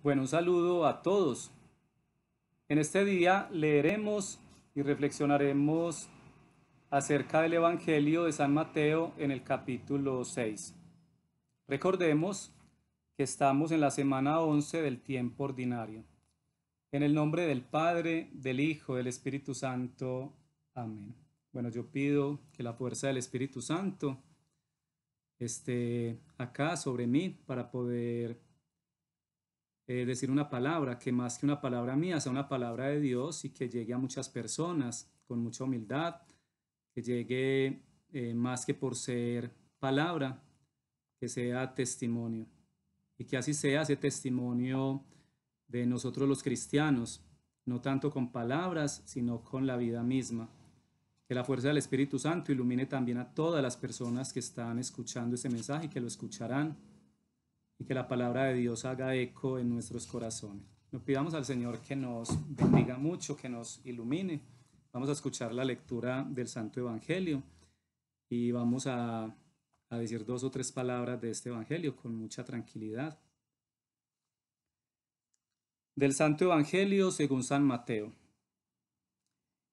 Bueno, un saludo a todos. En este día leeremos y reflexionaremos acerca del Evangelio de San Mateo en el capítulo 6. Recordemos que estamos en la semana 11 del tiempo ordinario. En el nombre del Padre, del Hijo, del Espíritu Santo. Amén. Bueno, yo pido que la fuerza del Espíritu Santo esté acá sobre mí para poder es eh, decir una palabra que más que una palabra mía sea una palabra de Dios y que llegue a muchas personas con mucha humildad, que llegue eh, más que por ser palabra, que sea testimonio. Y que así sea ese testimonio de nosotros los cristianos, no tanto con palabras, sino con la vida misma. Que la fuerza del Espíritu Santo ilumine también a todas las personas que están escuchando ese mensaje y que lo escucharán y que la palabra de Dios haga eco en nuestros corazones. Nos pidamos al Señor que nos bendiga mucho, que nos ilumine. Vamos a escuchar la lectura del Santo Evangelio y vamos a, decir dos o tres palabras de este Evangelio con mucha tranquilidad. Del Santo Evangelio según San Mateo.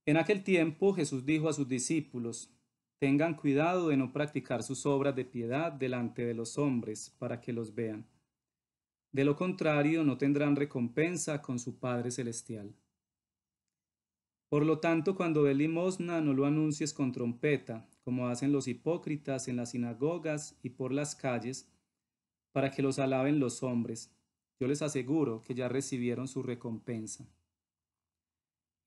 En aquel tiempo Jesús dijo a sus discípulos, Tengan cuidado de no practicar sus obras de piedad delante de los hombres, para que los vean. De lo contrario, no tendrán recompensa con su Padre Celestial. Por lo tanto, cuando ve limosna, no lo anuncies con trompeta, como hacen los hipócritas en las sinagogas y por las calles, para que los alaben los hombres. Yo les aseguro que ya recibieron su recompensa.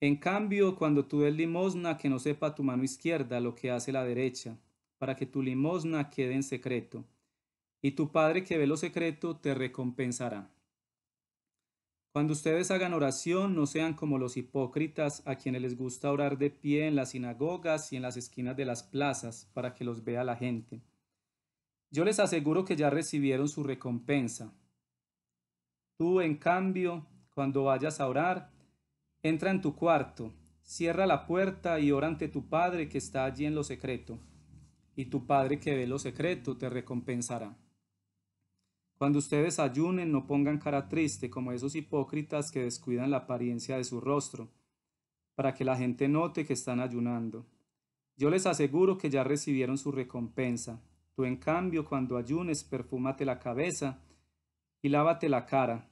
En cambio, cuando tú des limosna, que no sepa tu mano izquierda lo que hace la derecha, para que tu limosna quede en secreto, y tu Padre que ve lo secreto te recompensará. Cuando ustedes hagan oración, no sean como los hipócritas a quienes les gusta orar de pie en las sinagogas y en las esquinas de las plazas, para que los vea la gente. Yo les aseguro que ya recibieron su recompensa. Tú, en cambio, cuando vayas a orar, Entra en tu cuarto, cierra la puerta y ora ante tu Padre que está allí en lo secreto, y tu Padre que ve lo secreto te recompensará. Cuando ustedes ayunen, no pongan cara triste como esos hipócritas que descuidan la apariencia de su rostro, para que la gente note que están ayunando. Yo les aseguro que ya recibieron su recompensa. Tú, en cambio, cuando ayunes, perfúmate la cabeza y lávate la cara,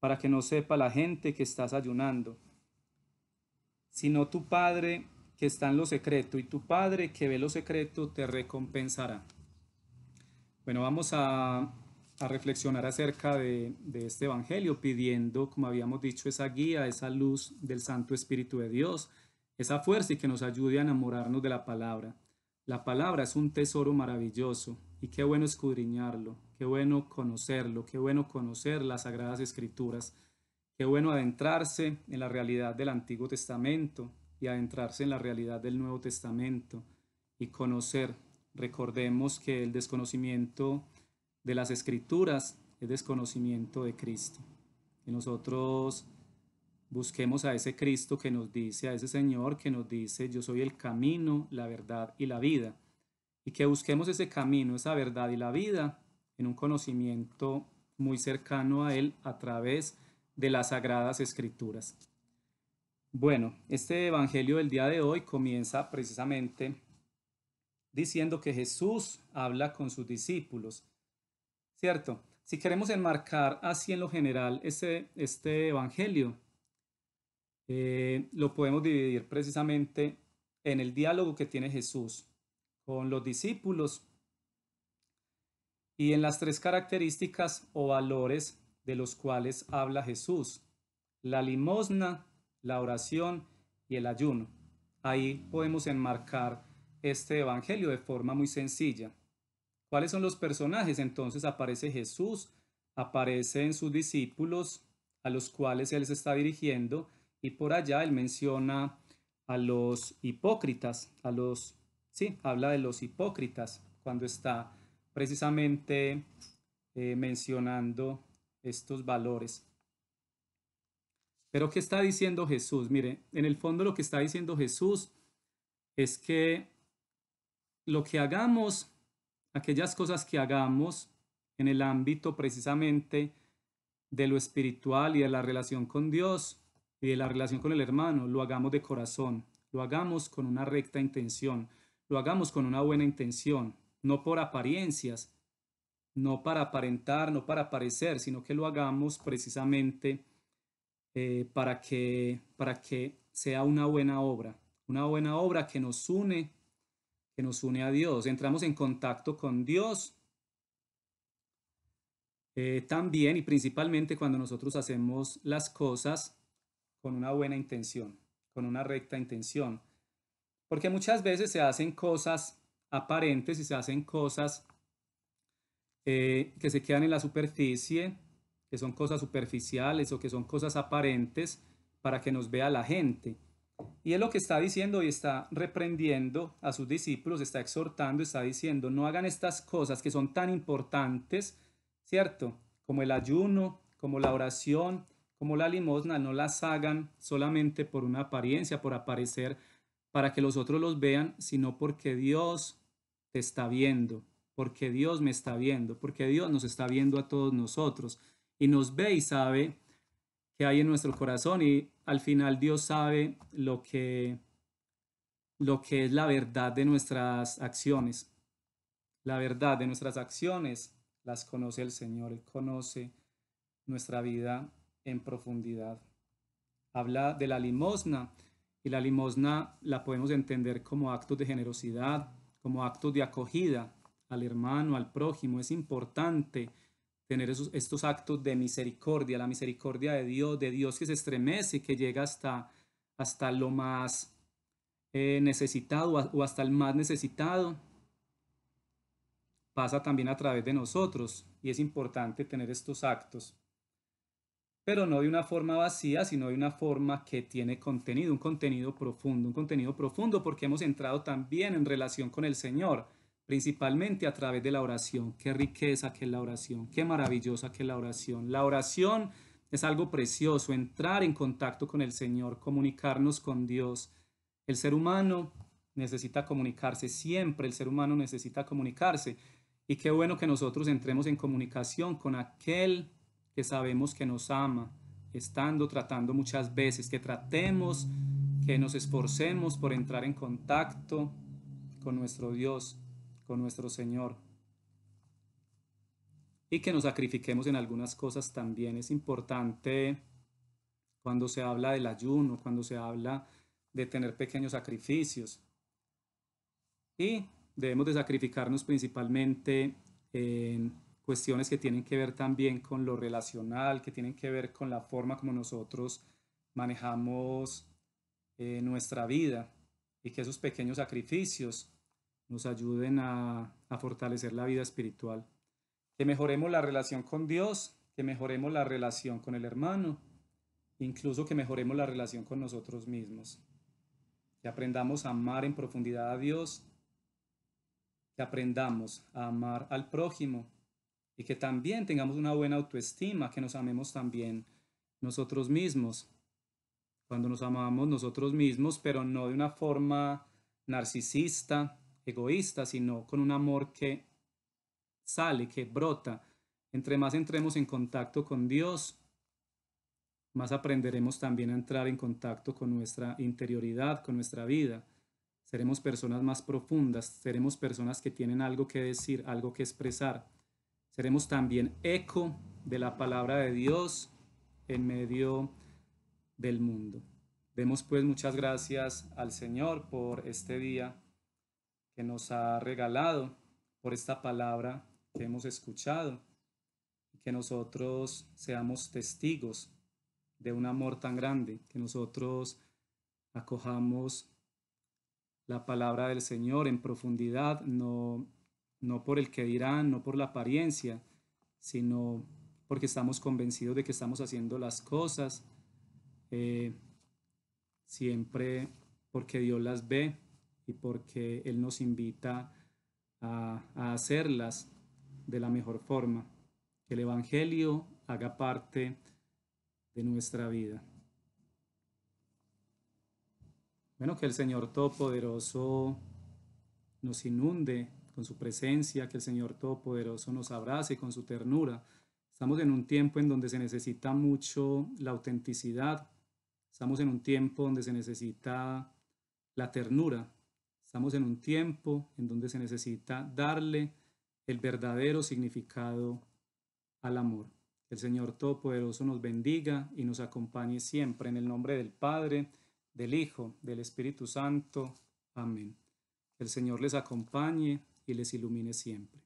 para que no sepa la gente que estás ayunando sino tu Padre que está en lo secreto, y tu Padre que ve lo secreto te recompensará. Bueno, vamos a, reflexionar acerca de, de, este Evangelio, pidiendo, como habíamos dicho, esa guía, esa luz del Santo Espíritu de Dios, esa fuerza y que nos ayude a enamorarnos de la palabra. La palabra es un tesoro maravilloso y qué bueno escudriñarlo, qué bueno conocerlo, qué bueno conocer las sagradas escrituras. Qué bueno adentrarse en la realidad del Antiguo Testamento y adentrarse en la realidad del Nuevo Testamento y conocer. Recordemos que el desconocimiento de las escrituras es desconocimiento de Cristo. Y nosotros busquemos a ese Cristo que nos dice, a ese Señor que nos dice, yo soy el camino, la verdad y la vida. Y que busquemos ese camino, esa verdad y la vida en un conocimiento muy cercano a Él a través de de las Sagradas Escrituras. Bueno, este Evangelio del día de hoy comienza precisamente diciendo que Jesús habla con sus discípulos, ¿cierto? Si queremos enmarcar así en lo general ese este Evangelio, eh, lo podemos dividir precisamente en el diálogo que tiene Jesús con los discípulos y en las tres características o valores de los cuales habla Jesús, la limosna, la oración y el ayuno. Ahí podemos enmarcar este Evangelio de forma muy sencilla. ¿Cuáles son los personajes? Entonces aparece Jesús, aparecen sus discípulos a los cuales él se está dirigiendo y por allá él menciona a los hipócritas, a los, sí, habla de los hipócritas cuando está precisamente eh, mencionando estos valores. Pero ¿qué está diciendo Jesús? Mire, en el fondo lo que está diciendo Jesús es que lo que hagamos, aquellas cosas que hagamos en el ámbito precisamente de lo espiritual y de la relación con Dios y de la relación con el hermano, lo hagamos de corazón, lo hagamos con una recta intención, lo hagamos con una buena intención, no por apariencias, no para aparentar, no para parecer, sino que lo hagamos precisamente eh, para, que, para que sea una buena obra, una buena obra que nos une, que nos une a Dios. Entramos en contacto con Dios eh, también y principalmente cuando nosotros hacemos las cosas con una buena intención, con una recta intención. Porque muchas veces se hacen cosas aparentes y se hacen cosas eh, que se quedan en la superficie, que son cosas superficiales o que son cosas aparentes para que nos vea la gente. Y es lo que está diciendo y está reprendiendo a sus discípulos, está exhortando, está diciendo, no hagan estas cosas que son tan importantes, ¿cierto? Como el ayuno, como la oración, como la limosna, no las hagan solamente por una apariencia, por aparecer, para que los otros los vean, sino porque Dios te está viendo porque Dios me está viendo, porque Dios nos está viendo a todos nosotros y nos ve y sabe que hay en nuestro corazón y al final Dios sabe lo que lo que es la verdad de nuestras acciones. La verdad de nuestras acciones las conoce el Señor, él conoce nuestra vida en profundidad. Habla de la limosna y la limosna la podemos entender como actos de generosidad, como actos de acogida al hermano, al prójimo. Es importante tener estos actos de misericordia, la misericordia de Dios, de Dios que se estremece, que llega hasta, hasta lo más eh, necesitado o hasta el más necesitado, pasa también a través de nosotros y es importante tener estos actos, pero no de una forma vacía, sino de una forma que tiene contenido, un contenido profundo, un contenido profundo porque hemos entrado también en relación con el Señor principalmente a través de la oración. Qué riqueza que es la oración, qué maravillosa que es la oración. La oración es algo precioso, entrar en contacto con el Señor, comunicarnos con Dios. El ser humano necesita comunicarse, siempre el ser humano necesita comunicarse. Y qué bueno que nosotros entremos en comunicación con aquel que sabemos que nos ama, estando tratando muchas veces, que tratemos, que nos esforcemos por entrar en contacto con nuestro Dios nuestro Señor. Y que nos sacrifiquemos en algunas cosas también es importante cuando se habla del ayuno, cuando se habla de tener pequeños sacrificios. Y debemos de sacrificarnos principalmente en cuestiones que tienen que ver también con lo relacional, que tienen que ver con la forma como nosotros manejamos eh, nuestra vida y que esos pequeños sacrificios nos ayuden a, fortalecer la vida espiritual, que mejoremos la relación con Dios, que mejoremos la relación con el hermano, incluso que mejoremos la relación con nosotros mismos, que aprendamos a amar en profundidad a Dios, que aprendamos a amar al prójimo y que también tengamos una buena autoestima, que nos amemos también nosotros mismos. Cuando nos amamos nosotros mismos, pero no de una forma narcisista, egoísta, sino con un amor que sale, que brota. Entre más entremos en contacto con Dios, más aprenderemos también a entrar en contacto con nuestra interioridad, con nuestra vida. Seremos personas más profundas, seremos personas que tienen algo que decir, algo que expresar. Seremos también eco de la palabra de Dios en medio del mundo. Demos pues muchas gracias al Señor por este día que nos ha regalado, por esta palabra que hemos escuchado, que nosotros seamos testigos de un amor tan grande, que nosotros acojamos la palabra del Señor en profundidad, no, no por el que dirán, no por la apariencia, sino porque estamos convencidos de que estamos haciendo las cosas, eh, siempre porque Dios las ve y porque Él nos invita a, hacerlas de la mejor forma. Que el Evangelio haga parte de nuestra vida. Bueno, que el Señor Todopoderoso nos inunde con su presencia, que el Señor Todopoderoso nos abrace con su ternura. Estamos en un tiempo en donde se necesita mucho la autenticidad, estamos en un tiempo donde se necesita la ternura, Estamos en un tiempo en donde se necesita darle el verdadero significado al amor. El Señor Todopoderoso nos bendiga y nos acompañe siempre en el nombre del Padre, del Hijo, del Espíritu Santo. Amén. El Señor les acompañe y les ilumine siempre.